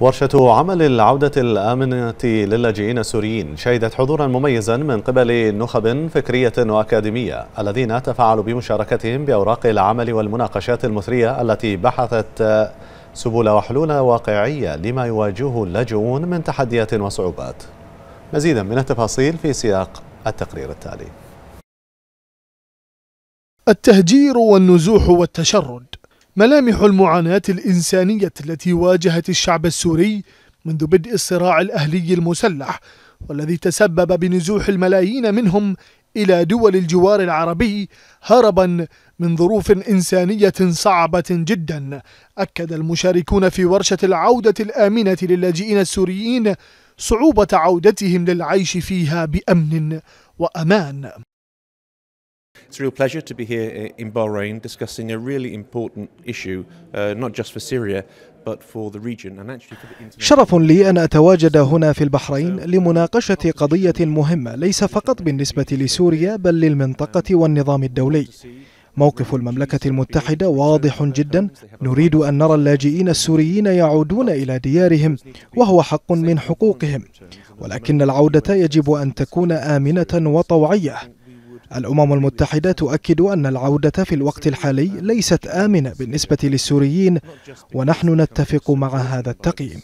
ورشة عمل العودة الآمنة للاجئين السوريين شهدت حضورا مميزا من قبل نخب فكرية وأكاديمية الذين تفاعلوا بمشاركتهم بأوراق العمل والمناقشات المثرية التي بحثت سبل وحلول واقعية لما يواجهه اللاجئون من تحديات وصعوبات مزيدا من التفاصيل في سياق التقرير التالي التهجير والنزوح والتشرد ملامح المعاناة الإنسانية التي واجهت الشعب السوري منذ بدء الصراع الأهلي المسلح والذي تسبب بنزوح الملايين منهم إلى دول الجوار العربي هربا من ظروف إنسانية صعبة جدا أكد المشاركون في ورشة العودة الآمنة للاجئين السوريين صعوبة عودتهم للعيش فيها بأمن وأمان It's a real pleasure to be here eh, in Bahrain discussing a really important issue, uh, not just for Syria, شرف لي أن أتواجد هنا في البحرين لمناقشة قضية مهمة ليس فقط بالنسبة لسوريا بل للمنطقة والنظام الدولي موقف المملكة المتحدة واضح جدا نريد أن نرى اللاجئين السوريين يعودون إلى ديارهم وهو حق من حقوقهم ولكن العودة يجب أن تكون آمنة وطوعية الأمم المتحدة تؤكد أن العودة في الوقت الحالي ليست آمنة بالنسبة للسوريين ونحن نتفق مع هذا التقييم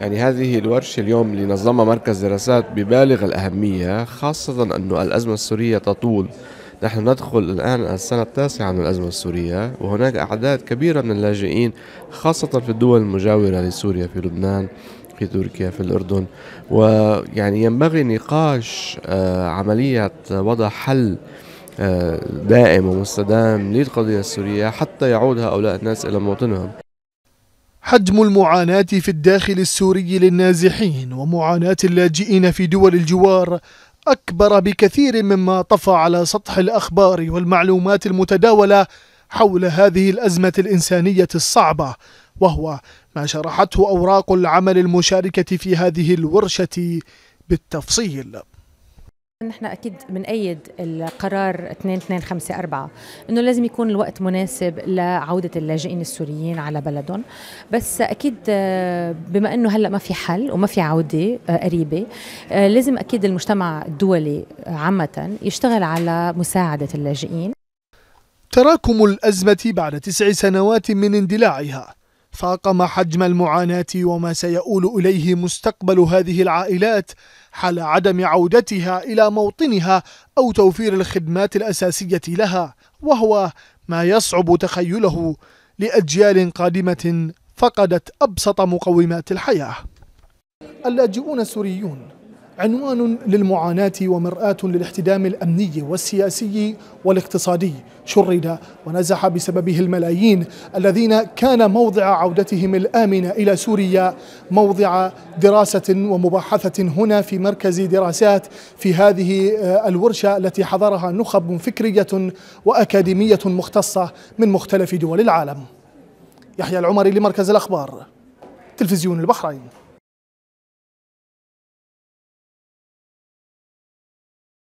يعني هذه الورشة اليوم اللي نظمها مركز دراسات ببالغ الأهمية خاصة أن الأزمة السورية تطول نحن ندخل الآن السنة التاسعة من الأزمة السورية وهناك أعداد كبيرة من اللاجئين خاصة في الدول المجاورة لسوريا في لبنان في تركيا في الأردن ويعني ينبغي نقاش آه، عملية وضع حل آه، دائم ومستدام للقضية السورية حتى يعود هؤلاء الناس إلى موطنهم حجم المعاناة في الداخل السوري للنازحين ومعاناة اللاجئين في دول الجوار أكبر بكثير مما طفى على سطح الأخبار والمعلومات المتداولة حول هذه الأزمة الإنسانية الصعبة وهو ما شرحته أوراق العمل المشاركة في هذه الورشة بالتفصيل نحن اكيد بنأيد القرار 2254 انه لازم يكون الوقت مناسب لعوده اللاجئين السوريين على بلدهم بس اكيد آه، بما انه هلا ما في حل وما في عوده آه، قريبه آه، لازم اكيد المجتمع الدولي عامه يشتغل على مساعده اللاجئين تراكم الازمه بعد تسع سنوات من اندلاعها فاقم حجم المعاناة وما سيؤول إليه مستقبل هذه العائلات حال عدم عودتها إلى موطنها أو توفير الخدمات الأساسية لها وهو ما يصعب تخيله لأجيال قادمة فقدت أبسط مقومات الحياة اللاجئون السوريون عنوان للمعاناة ومرآة للاحتدام الأمني والسياسي والاقتصادي شرد ونزح بسببه الملايين الذين كان موضع عودتهم الآمنة إلى سوريا موضع دراسة ومباحثة هنا في مركز دراسات في هذه آه، الورشة التي حضرها نخب فكرية وأكاديمية مختصة من مختلف دول العالم يحيى العمري لمركز الأخبار تلفزيون البحرين